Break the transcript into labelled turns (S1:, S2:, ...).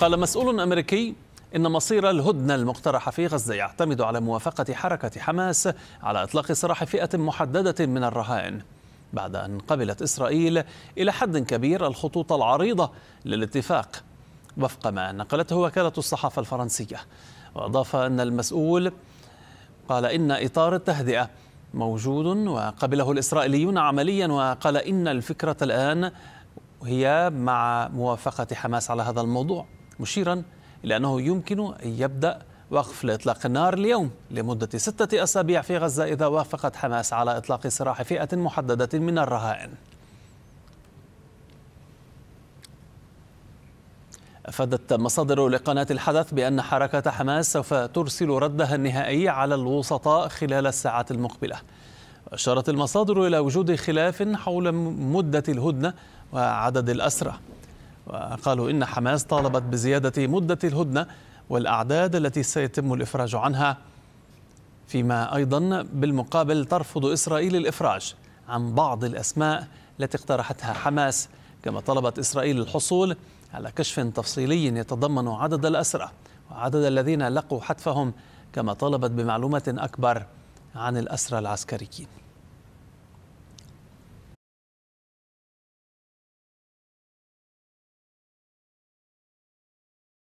S1: قال مسؤول أمريكي إن مصير الهدنة المقترحة في غزة يعتمد على موافقة حركة حماس على إطلاق سراح فئة محددة من الرهائن بعد أن قبلت إسرائيل إلى حد كبير الخطوط العريضة للاتفاق وفق ما نقلته وكالة الصحافة الفرنسية وأضاف أن المسؤول قال إن إطار التهدئة موجود وقبله الإسرائيليون عمليا وقال إن الفكرة الآن هي مع موافقة حماس على هذا الموضوع مشيرا إلى أنه يمكن أن يبدأ وقف لإطلاق النار اليوم لمدة ستة أسابيع في غزة إذا وافقت حماس على إطلاق سراح فئة محددة من الرهائن أفادت مصادر لقناة الحدث بأن حركة حماس سوف ترسل ردها النهائي على الوسطاء خلال الساعات المقبلة أشارت المصادر إلى وجود خلاف حول مدة الهدنة وعدد الأسرى وقالوا إن حماس طالبت بزيادة مدة الهدنة والأعداد التي سيتم الإفراج عنها فيما أيضا بالمقابل ترفض إسرائيل الإفراج عن بعض الأسماء التي اقترحتها حماس كما طلبت إسرائيل الحصول على كشف تفصيلي يتضمن عدد الأسرى وعدد الذين لقوا حتفهم كما طلبت بمعلومة أكبر عن الأسرى العسكريين